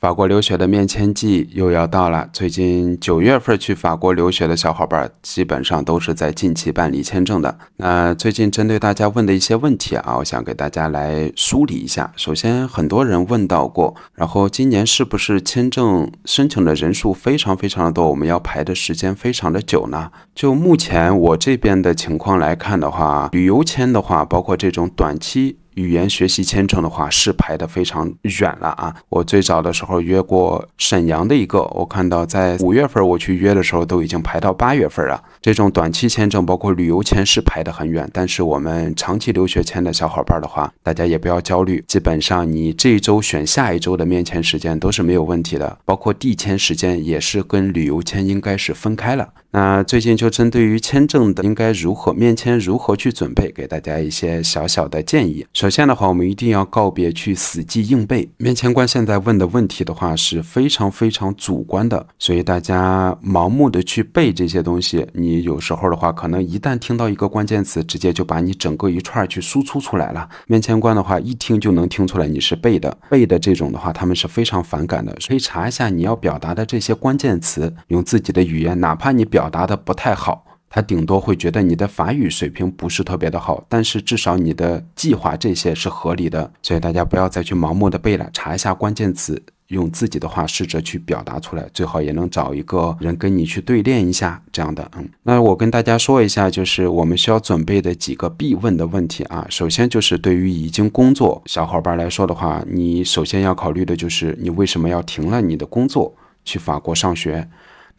法国留学的面签季又要到了。最近九月份去法国留学的小伙伴，基本上都是在近期办理签证的。那最近针对大家问的一些问题啊，我想给大家来梳理一下。首先，很多人问到过，然后今年是不是签证申请的人数非常非常的多，我们要排的时间非常的久呢？就目前我这边的情况来看的话，旅游签的话，包括这种短期。语言学习签证的话是排的非常远了啊！我最早的时候约过沈阳的一个，我看到在五月份我去约的时候都已经排到八月份了。这种短期签证包括旅游签是排的很远，但是我们长期留学签的小伙伴的话，大家也不要焦虑，基本上你这一周选下一周的面签时间都是没有问题的，包括递签时间也是跟旅游签应该是分开了。那最近就针对于签证的，应该如何面签，如何去准备，给大家一些小小的建议。首先的话，我们一定要告别去死记硬背。面签官现在问的问题的话是非常非常主观的，所以大家盲目的去背这些东西，你有时候的话，可能一旦听到一个关键词，直接就把你整个一串去输出出来了。面签官的话一听就能听出来你是背的，背的这种的话，他们是非常反感的。可以查一下你要表达的这些关键词，用自己的语言，哪怕你表。表达的不太好，他顶多会觉得你的法语水平不是特别的好，但是至少你的计划这些是合理的，所以大家不要再去盲目的背了，查一下关键词，用自己的话试着去表达出来，最好也能找一个人跟你去对练一下这样的。嗯，那我跟大家说一下，就是我们需要准备的几个必问的问题啊。首先就是对于已经工作小伙伴来说的话，你首先要考虑的就是你为什么要停了你的工作去法国上学。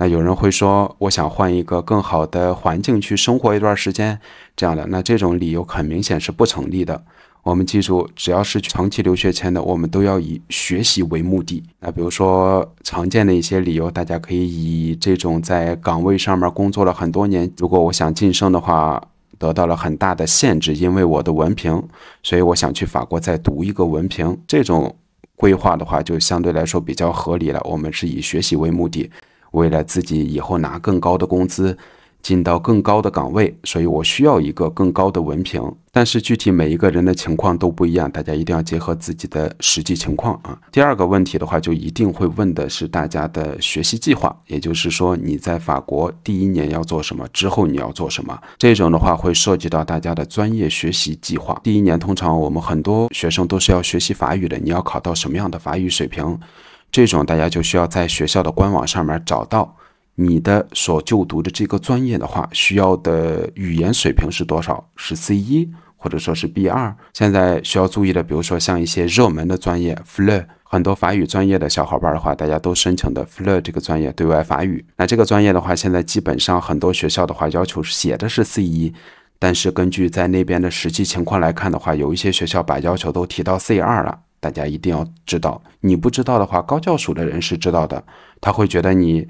那有人会说，我想换一个更好的环境去生活一段时间，这样的，那这种理由很明显是不成立的。我们记住，只要是长期留学签的，我们都要以学习为目的。那比如说常见的一些理由，大家可以以这种在岗位上面工作了很多年，如果我想晋升的话，得到了很大的限制，因为我的文凭，所以我想去法国再读一个文凭，这种规划的话就相对来说比较合理了。我们是以学习为目的。为了自己以后拿更高的工资，进到更高的岗位，所以我需要一个更高的文凭。但是具体每一个人的情况都不一样，大家一定要结合自己的实际情况啊。第二个问题的话，就一定会问的是大家的学习计划，也就是说你在法国第一年要做什么，之后你要做什么。这种的话会涉及到大家的专业学习计划。第一年通常我们很多学生都是要学习法语的，你要考到什么样的法语水平？这种大家就需要在学校的官网上面找到你的所就读的这个专业的话，需要的语言水平是多少？是 C 一，或者说是 B 二。现在需要注意的，比如说像一些热门的专业，f e 语，很多法语专业的小伙伴的话，大家都申请的 f e 语这个专业，对外法语。那这个专业的话，现在基本上很多学校的话要求写的是 C 一，但是根据在那边的实际情况来看的话，有一些学校把要求都提到 C 二了。大家一定要知道，你不知道的话，高教署的人是知道的。他会觉得你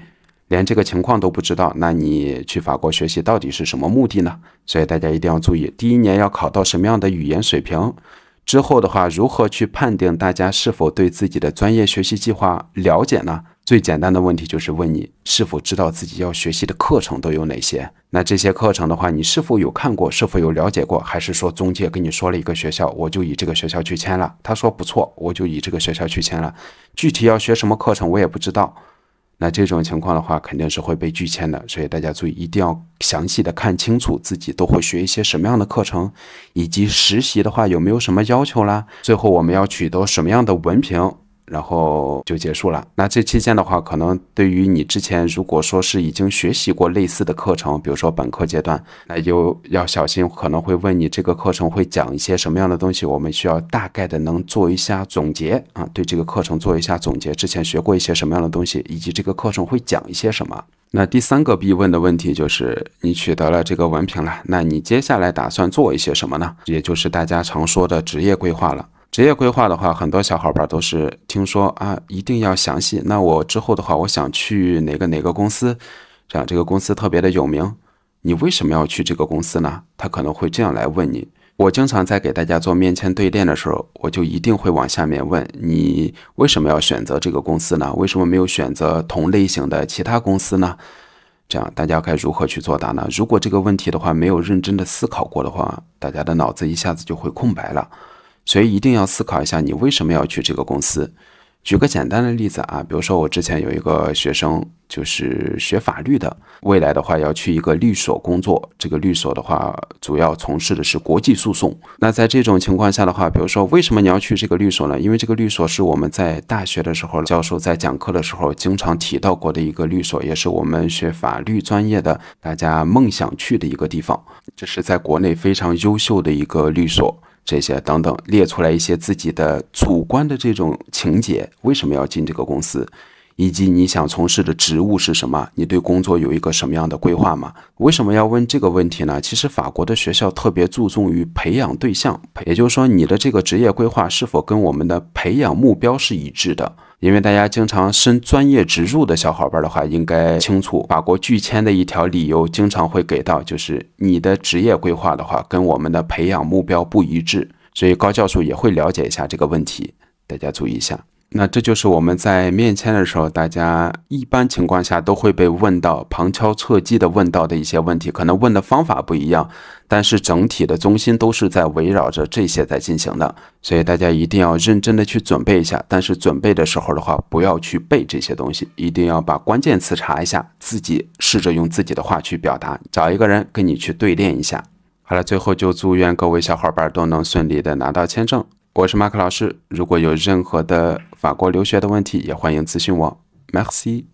连这个情况都不知道，那你去法国学习到底是什么目的呢？所以大家一定要注意，第一年要考到什么样的语言水平，之后的话如何去判定大家是否对自己的专业学习计划了解呢？最简单的问题就是问你是否知道自己要学习的课程都有哪些？那这些课程的话，你是否有看过？是否有了解过？还是说中介跟你说了一个学校，我就以这个学校去签了？他说不错，我就以这个学校去签了。具体要学什么课程我也不知道。那这种情况的话，肯定是会被拒签的。所以大家注意，一定要详细的看清楚自己都会学一些什么样的课程，以及实习的话有没有什么要求啦。最后我们要取得什么样的文凭？然后就结束了。那这期间的话，可能对于你之前，如果说是已经学习过类似的课程，比如说本科阶段，那就要小心，可能会问你这个课程会讲一些什么样的东西。我们需要大概的能做一下总结啊，对这个课程做一下总结。之前学过一些什么样的东西，以及这个课程会讲一些什么。那第三个必问的问题就是，你取得了这个文凭了，那你接下来打算做一些什么呢？也就是大家常说的职业规划了。职业规划的话，很多小伙伴都是听说啊，一定要详细。那我之后的话，我想去哪个哪个公司，这样这个公司特别的有名。你为什么要去这个公司呢？他可能会这样来问你。我经常在给大家做面签对练的时候，我就一定会往下面问你为什么要选择这个公司呢？为什么没有选择同类型的其他公司呢？这样大家该如何去作答呢？如果这个问题的话没有认真的思考过的话，大家的脑子一下子就会空白了。所以一定要思考一下，你为什么要去这个公司？举个简单的例子啊，比如说我之前有一个学生，就是学法律的，未来的话要去一个律所工作。这个律所的话，主要从事的是国际诉讼。那在这种情况下的话，比如说为什么你要去这个律所呢？因为这个律所是我们在大学的时候，教授在讲课的时候经常提到过的一个律所，也是我们学法律专业的大家梦想去的一个地方。这是在国内非常优秀的一个律所。这些等等，列出来一些自己的主观的这种情节，为什么要进这个公司？以及你想从事的职务是什么？你对工作有一个什么样的规划吗？为什么要问这个问题呢？其实法国的学校特别注重于培养对象，也就是说你的这个职业规划是否跟我们的培养目标是一致的？因为大家经常申专业植入的小伙伴的话，应该清楚法国拒签的一条理由，经常会给到就是你的职业规划的话跟我们的培养目标不一致，所以高教授也会了解一下这个问题，大家注意一下。那这就是我们在面签的时候，大家一般情况下都会被问到，旁敲侧击的问到的一些问题，可能问的方法不一样，但是整体的中心都是在围绕着这些在进行的，所以大家一定要认真的去准备一下。但是准备的时候的话，不要去背这些东西，一定要把关键词查一下，自己试着用自己的话去表达，找一个人跟你去对练一下。好了，最后就祝愿各位小伙伴都能顺利的拿到签证。我是马克老师，如果有任何的法国留学的问题，也欢迎咨询我。m e r C。